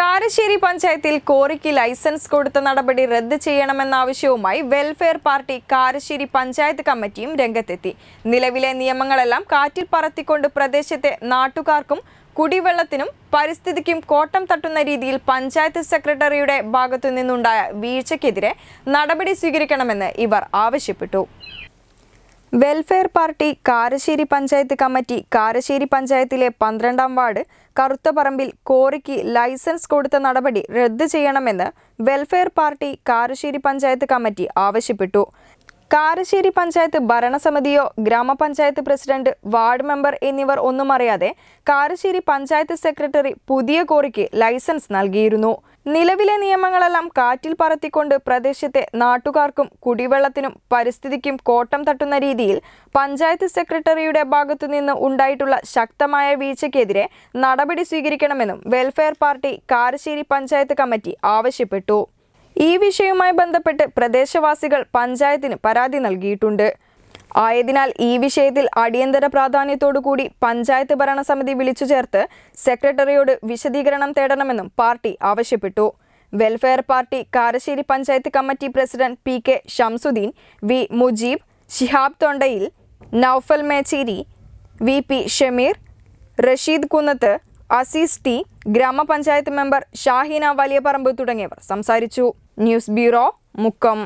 കാരശ്ശേരി പഞ്ചായത്തിൽ കോറിക്ക് ലൈസൻസ് കൊടുത്ത നടപടി റദ്ദ് ചെയ്യണമെന്ന ആവശ്യവുമായി വെൽഫെയർ പാർട്ടി കാരശ്ശേരി പഞ്ചായത്ത് കമ്മിറ്റിയും രംഗത്തെത്തി നിലവിലെ നിയമങ്ങളെല്ലാം കാറ്റിൽ പറത്തിക്കൊണ്ട് പ്രദേശത്തെ നാട്ടുകാർക്കും കുടിവെള്ളത്തിനും പരിസ്ഥിതിക്കും കോട്ടം തട്ടുന്ന രീതിയിൽ പഞ്ചായത്ത് സെക്രട്ടറിയുടെ ഭാഗത്തു നിന്നുണ്ടായ വീഴ്ചയ്ക്കെതിരെ നടപടി സ്വീകരിക്കണമെന്ന് ഇവർ ആവശ്യപ്പെട്ടു Welfare Party Karassery panchayat committee Karassery പഞ്ചായത്തിലെ പന്ത്രണ്ടാം വാർഡ് കറുത്തപറമ്പിൽ കോറിക്ക് ലൈസൻസ് കൊടുത്ത നടപടി റദ്ദു ചെയ്യണമെന്ന് Welfare Party Karassery panchayat committee ആവശ്യപ്പെട്ടു കാരശ്ശേരി പഞ്ചായത്ത് ഭരണസമിതിയോ ഗ്രാമപഞ്ചായത്ത് പ്രസിഡന്റ് വാർഡ് മെമ്പർ എന്നിവർ ഒന്നും അറിയാതെ കാരശ്ശേരി പഞ്ചായത്ത് സെക്രട്ടറി പുതിയ കോറിക്ക് ലൈസൻസ് നൽകിയിരുന്നു നിലവിലെ നിയമങ്ങളെല്ലാം കാറ്റിൽ പറത്തിക്കൊണ്ട് പ്രദേശത്തെ നാട്ടുകാർക്കും കുടിവെള്ളത്തിനും പരിസ്ഥിതിക്കും കോട്ടം തട്ടുന്ന രീതിയിൽ പഞ്ചായത്ത് സെക്രട്ടറിയുടെ ഭാഗത്തുനിന്ന് ഉണ്ടായിട്ടുള്ള ശക്തമായ വീഴ്ചയ്ക്കെതിരെ നടപടി സ്വീകരിക്കണമെന്നും Welfare Party Karassery panchayat committee ആവശ്യപ്പെട്ടു ഈ വിഷയവുമായി ബന്ധപ്പെട്ട് പ്രദേശവാസികൾ പഞ്ചായത്തിന് പരാതി നൽകിയിട്ടുണ്ട് ആയതിനാൽ ഈ വിഷയത്തിൽ അടിയന്തര പ്രാധാന്യത്തോടുകൂടി പഞ്ചായത്ത് ഭരണസമിതി വിളിച്ചു ചേർത്ത് സെക്രട്ടറിയോട് വിശദീകരണം തേടണമെന്നും പാർട്ടി ആവശ്യപ്പെട്ടു Welfare Party Karassery panchayat committee president P K Shamsuddin V Mujeeb Shihab Thondayil Noufal Mechery V P Shameer Rasheed Kunnath Azeez T ഗ്രാമപഞ്ചായത്ത് മെമ്പർ ഷാഹിന വലിയപറമ്പ് തുടങ്ങിയവർ സംസാരിച്ചു ന്യൂസ് ബ്യൂറോ മുക്കം